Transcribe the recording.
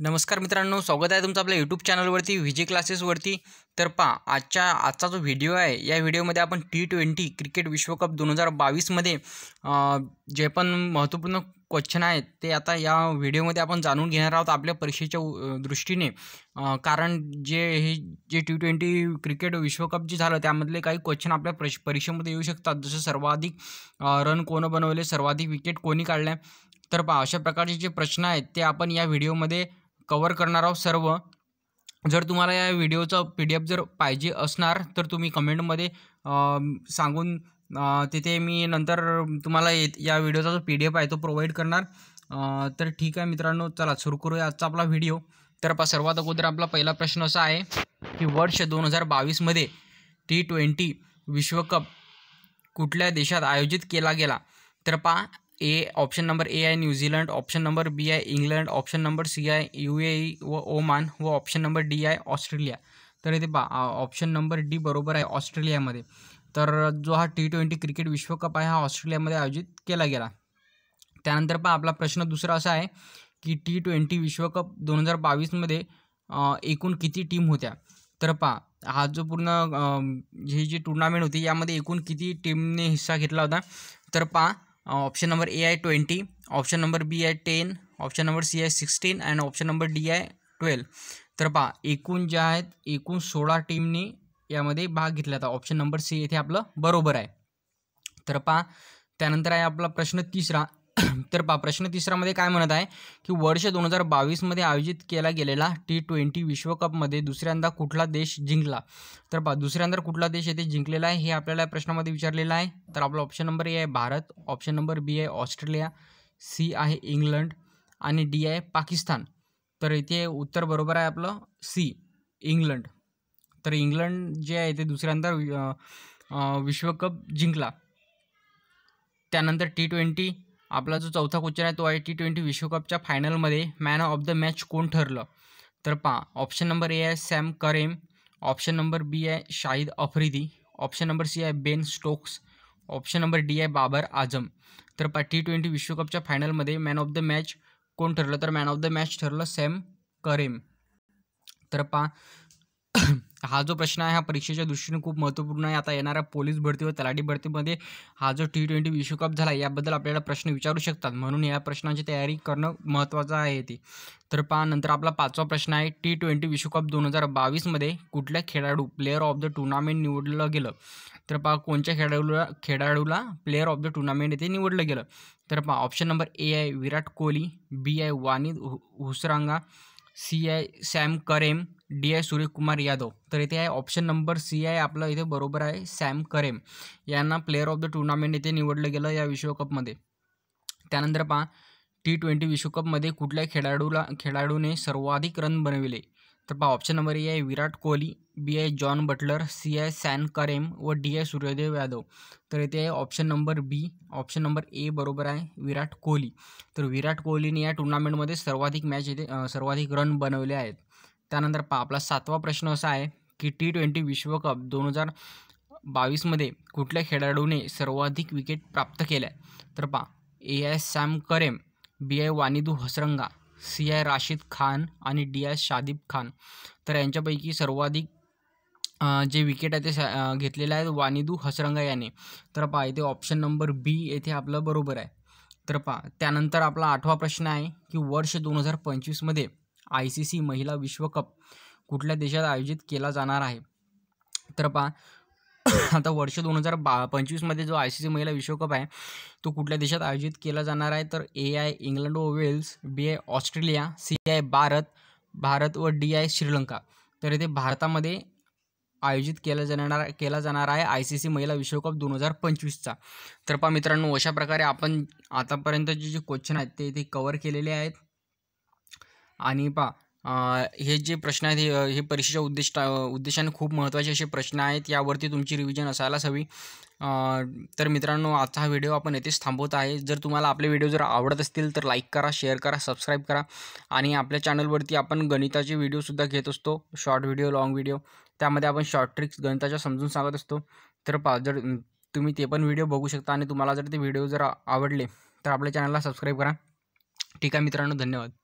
नमस्कार मित्रांनो स्वागत आहे तुमचं आपल्या यूट्यूब चॅनलवरती जे क्लासेसवरती तर पहा आजच्या आजचा जो व्हिडिओ आहे या व्हिडिओमध्ये आपण टी ट्वेंटी क्रिकेट विश्वकप दोन हजार बावीसमध्ये जे पण महत्त्वपूर्ण क्वेश्चन आहेत ते आता या व्हिडिओमध्ये आपण जाणून घेणार आहोत आपल्या परीक्षेच्या दृष्टीने कारण जे हे जे टी ट्वेंटी क्रिकेट विश्वकप जे झालं त्यामधले काही क्वेश्चन आपल्या प्रश परीक्षेमध्ये येऊ शकतात जसं सर्वाधिक रन कोणं बनवले सर्वाधिक विकेट कोणी काढल्या तर पहा अशा प्रकारचे जे प्रश्न आहेत ते आपण या व्हिडिओमध्ये कवर करणार आहोत सर्व जर तुम्हाला या व्हिडिओचा पी डी एफ जर पाहिजे असणार तर तुम्ही कमेंटमध्ये सांगून तिथे मी नंतर तुम्हाला ये या व्हिडिओचा जो पी डी एफ आहे तो प्रोव्हाइड करणार तर ठीक आहे मित्रांनो चला सुरू करूया आजचा आपला व्हिडिओ तर पा सर्वात अगोदर आपला पहिला प्रश्न असा आहे की वर्ष दोन हजार बावीसमध्ये टी ट्वेंटी विश्वकप कुठल्या देशात आयोजित केला गेला तर पा ए ऑप्शन नंबर ए आहे न्यूझीलंड ऑप्शन नंबर बी आहे इंग्लंड ऑप्शन नंबर सी आहे यू ए व ओमान व ऑप्शन नंबर डी आहे ऑस्ट्रेलिया तर इथे पा ऑप्शन नंबर डी बरोबर आहे ऑस्ट्रेलियामध्ये तर जो हा टी ट्वेंटी क्रिकेट विश्वकप आहे हा ऑस्ट्रेलियामध्ये आयोजित केला गेला त्यानंतर पहा आपला प्रश्न दुसरा असा आहे की टी ट्वेंटी विश्वकप दोन हजार बावीसमध्ये एकूण किती टीम होत्या तर पहा हा जो पूर्ण ही जी टुर्नामेंट होती यामध्ये एकूण किती टीमने हिस्सा घेतला होता तर पहा ऑप्शन नंबर ए आहे ट्वेंटी ऑप्शन नंबर बी आहे टेन ऑप्शन नंबर सी आहे sixteen and option number D आहे ट्वेल्व तर पहा एकूण ज्या आहेत एकूण सोळा टीमनी यामध्ये भाग घेतला होता ऑप्शन नंबर सी येथे आपलं बरोबर आहे तर पहा त्यानंतर आहे आपला प्रश्न तिसरा तर पा प्रश्न तिसरामध्ये काय म्हणत आहे की वर्ष दोन हजार बावीसमध्ये आयोजित केला गेलेला टी ट्वेंटी विश्वकपमध्ये दुसऱ्यांदा कुठला देश जिंकला तर पा दुसऱ्यांदा कुठला देश येथे जिंकलेला आहे हे आपल्याला प्रश्नामध्ये विचारलेलं आहे तर आपला ऑप्शन नंबर ए आहे भारत ऑप्शन नंबर बी आहे ऑस्ट्रेलिया सी आहे इंग्लंड आणि डी आहे पाकिस्तान तर इथे उत्तर बरोबर आहे आपलं सी इंग्लंड तर इंग्लंड जे आहे ते दुसऱ्यांदा विश्वकप जिंकला त्यानंतर टी ट्वेंटी आपला जो चौथा क्वेश्चन आहे तो आहे टी ट्वेंटी विश्वकपच्या फायनलमध्ये मॅन ऑफ द मॅच कोण ठरलं तर पहा ऑप्शन नंबर ए आहे सॅम करेम ऑप्शन नंबर बी आहे Shahid Afridi option number C आहे Ben Stokes option number D आहे बाबर आजम तर पहा टी ट्वेंटी विश्वकपच्या फायनलमध्ये मॅन ऑफ द मॅच कोण ठरलं तर मॅन ऑफ द मॅच ठरलं सॅम करेम तर पहा हा जो प्रश्न आहे हा परीक्षेच्या दृष्टीने खूप महत्त्वपूर्ण आहे आता येणाऱ्या पोलीस भरती व तलाठी भरतीमध्ये हा जो टी ट्वेंटी विश्वकप झाला याबद्दल आपल्याला प्रश्न विचारू शकतात म्हणून या प्रश्नाची तयारी करणं महत्त्वाचं आहे ते तर पहा नंतर आपला पाचवा प्रश्न आहे टी ट्वेंटी विश्वकप दोन हजार बावीसमध्ये कुठल्या खेळाडू प्लेअर ऑफ द टुर्नामेंट निवडलं गेलं तर पहा कोणत्या खेळाडूला खेळाडूला प्लेअर ऑफ द टुर्नामेंट येथे निवडलं गेलं तर पहा ऑप्शन नंबर ए आहे विराट कोहली बी आहे वानिद हुसरांगा सी आय सॅम करेम डी आय सूर्यकुमार यादव तर इथे आहे ऑप्शन नंबर सी आय आपलं इथे बरोबर आहे सॅम करेम यांना प्लेअर ऑफ द टुर्नामेंट इथे निवडलं गेलं या विश्वकपमध्ये त्यानंतर पहा टी ट्वेंटी विश्वकपमध्ये कुठल्या खेळाडूला खेळाडूने सर्वाधिक रन बनविले तर पहा ऑप्शन नंबर ए आहे विराट कोहली बी आय जॉन बटलर सी आय सॅन करेम व डी आय सूर्यदेव यादव तर येथे आहे option number B option number A बरोबर आहे विराट कोहली तर विराट कोहलीने या टुर्नामेंटमध्ये सर्वाधिक मॅच येथे सर्वाधिक रन बनवले आहेत त्यानंतर पा आपला सातवा प्रश्न असा आहे की टी ट्वेंटी विश्वकप दोन हजार बावीसमध्ये कुठल्या खेळाडूने सर्वाधिक विकेट प्राप्त केल्या तर पा ए आय सॅम करेम बी आय वानिदू हसरंगा सी आय राशिद खान आणि डी आय शादिब खान तर यांच्यापैकी सर्वाधिक जे विकेट आहे ते घेतलेले आहेत वानिदू हसरंगा याने तर पहा इथे ऑप्शन नंबर बी येथे आपलं बरोबर आहे तर पहा त्यानंतर आपला आठवा प्रश्न आहे की वर्ष दोन हजार पंचवीसमध्ये आय सी सी महिला विश्वकप कुठल्या देशात आयोजित केला जाणार आहे तर पहा आता वर्ष दोन हजार बा पंचवीसमध्ये जो आय सी सी महिला विश्वकप आहे तो कुठल्या देशात आयोजित केला जाणार आहे तर ए आय इंग्लंड व Wales B I Australia C I Bharat Bharat व डी आय श्रीलंका तर इथे भारतामध्ये आयोजित केला जाणार केला जाणार आहे आय सी सी महिला विश्वकप दोन हजार पंचवीसचा तर पहा मित्रांनो अशा प्रकारे आपण आतापर्यंतचे जे क्वेश्चन आहेत ते इथे कवर केलेले आहेत आणि पा हे जे प्रश्न आहेत हे परीक्षेच्या उद्दिष्ट उद्देशाने खूप महत्त्वाचे असे प्रश्न आहेत यावरती तुमची रिव्हिजन असायलाच हवी तर मित्रांनो आजचा हा व्हिडिओ आपण येथेच थांबवत आहे जर तुम्हाला आपले व्हिडिओ जर आवडत असतील तर लाईक करा शेअर करा सबस्क्राईब करा आणि आपल्या चॅनलवरती आपण गणिताचे व्हिडिओसुद्धा घेत असतो शॉर्ट व्हिडिओ लाँग व्हिडिओ त्यामध्ये आपण शॉर्ट ट्रिक्स गणिताच्या समजून सांगत असतो तर पा जर तुम्ही ते पण व्हिडिओ बघू शकता आणि तुम्हाला जर ते व्हिडिओ जर आवडले तर आपल्या चॅनलला सबस्क्राईब करा ठीक आहे मित्रांनो धन्यवाद